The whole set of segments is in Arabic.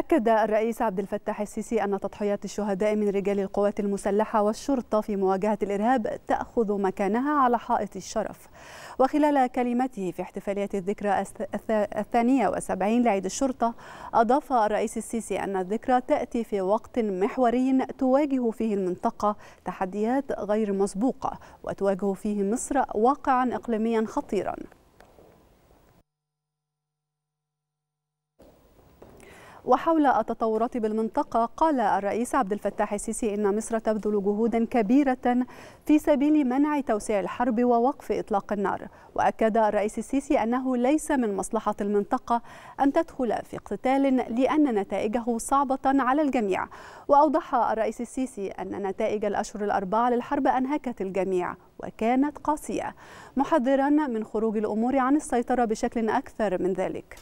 أكد الرئيس عبد الفتاح السيسي أن تضحيات الشهداء من رجال القوات المسلحة والشرطة في مواجهة الإرهاب تأخذ مكانها على حائط الشرف وخلال كلمته في احتفالية الذكرى الثانية وسبعين لعيد الشرطة أضاف الرئيس السيسي أن الذكرى تأتي في وقت محوري تواجه فيه المنطقة تحديات غير مسبوقة وتواجه فيه مصر واقعا إقليميا خطيرا وحول التطورات بالمنطقة قال الرئيس عبد الفتاح السيسي إن مصر تبذل جهودا كبيرة في سبيل منع توسيع الحرب ووقف إطلاق النار وأكد الرئيس السيسي أنه ليس من مصلحة المنطقة أن تدخل في اقتتال لأن نتائجه صعبة على الجميع وأوضح الرئيس السيسي أن نتائج الأشهر الأربعة للحرب أنهكت الجميع وكانت قاسية محذرا من خروج الأمور عن السيطرة بشكل أكثر من ذلك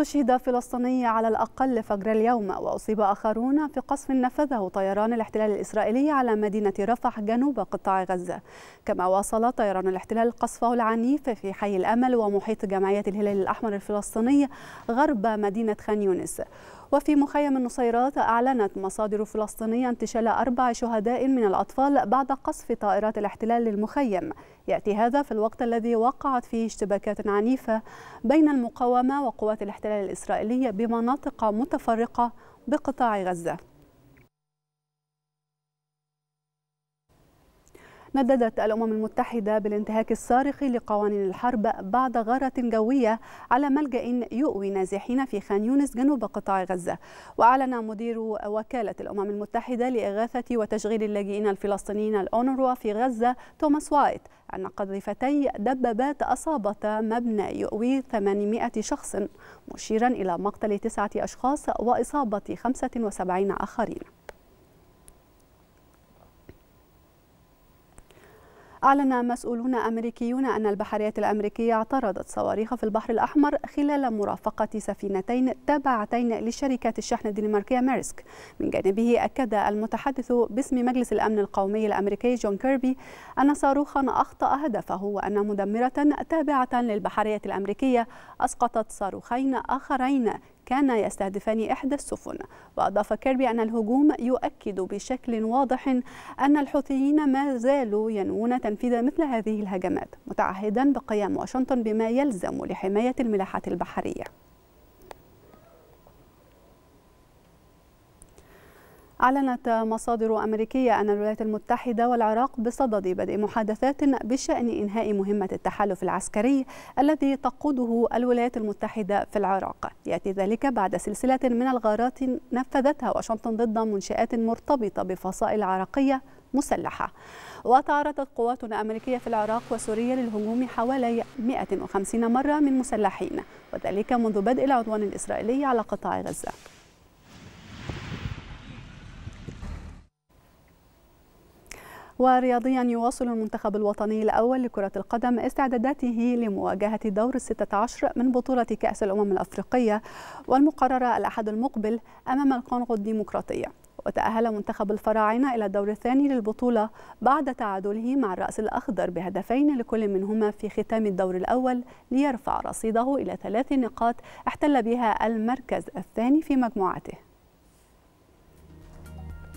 استشهد فلسطيني على الأقل فجر اليوم وأصيب آخرون في قصف نفذه طيران الاحتلال الإسرائيلي على مدينة رفح جنوب قطاع غزة كما واصل طيران الاحتلال قصفه العنيف في حي الأمل ومحيط جمعية الهلال الأحمر الفلسطيني غرب مدينة خان يونس وفي مخيم النصيرات أعلنت مصادر فلسطينية انتشال أربع شهداء من الأطفال بعد قصف طائرات الاحتلال للمخيم يأتي هذا في الوقت الذي وقعت فيه اشتباكات عنيفة بين المقاومة وقوات الاحتلال الإسرائيلية بمناطق متفرقة بقطاع غزة نددت الأمم المتحدة بالانتهاك الصارخ لقوانين الحرب بعد غارة جوية على ملجأ يؤوي نازحين في خان يونس جنوب قطاع غزة وأعلن مدير وكالة الأمم المتحدة لإغاثة وتشغيل اللاجئين الفلسطينيين الأونروا في غزة توماس وايت أن قذيفتي دبابات أصابتا مبنى يؤوي 800 شخص مشيرا إلى مقتل تسعة أشخاص وإصابة 75 آخرين أعلن مسؤولون أمريكيون أن البحرية الأمريكية اعترضت صواريخ في البحر الأحمر خلال مرافقة سفينتين تابعتين لشركة الشحن الدنماركية ميرسك من جانبه أكد المتحدث باسم مجلس الأمن القومي الأمريكي جون كيربي أن صاروخا أخطأ هدفه وأن مدمرة تابعة للبحرية الأمريكية أسقطت صاروخين آخرين كان يستهدفان إحدى السفن وأضاف كيربي أن الهجوم يؤكد بشكل واضح أن الحوثيين ما زالوا ينوون تنفيذ مثل هذه الهجمات متعهدا بقيام واشنطن بما يلزم لحماية الملاحات البحرية أعلنت مصادر أمريكية أن الولايات المتحدة والعراق بصدد بدء محادثات بشأن إنهاء مهمة التحالف العسكري الذي تقوده الولايات المتحدة في العراق يأتي ذلك بعد سلسلة من الغارات نفذتها واشنطن ضد منشآت مرتبطة بفصائل عراقية مسلحة وتعرضت قوات أمريكية في العراق وسوريا للهجوم حوالي 150 مرة من مسلحين وذلك منذ بدء العدوان الإسرائيلي على قطاع غزة ورياضيا يواصل المنتخب الوطني الأول لكرة القدم استعداداته لمواجهة دور الستة عشر من بطولة كأس الأمم الأفريقية والمقررة الأحد المقبل أمام الكونغو الديمقراطية وتأهل منتخب الفراعنة إلى الدور الثاني للبطولة بعد تعادله مع الرأس الأخضر بهدفين لكل منهما في ختام الدور الأول ليرفع رصيده إلى ثلاث نقاط احتل بها المركز الثاني في مجموعته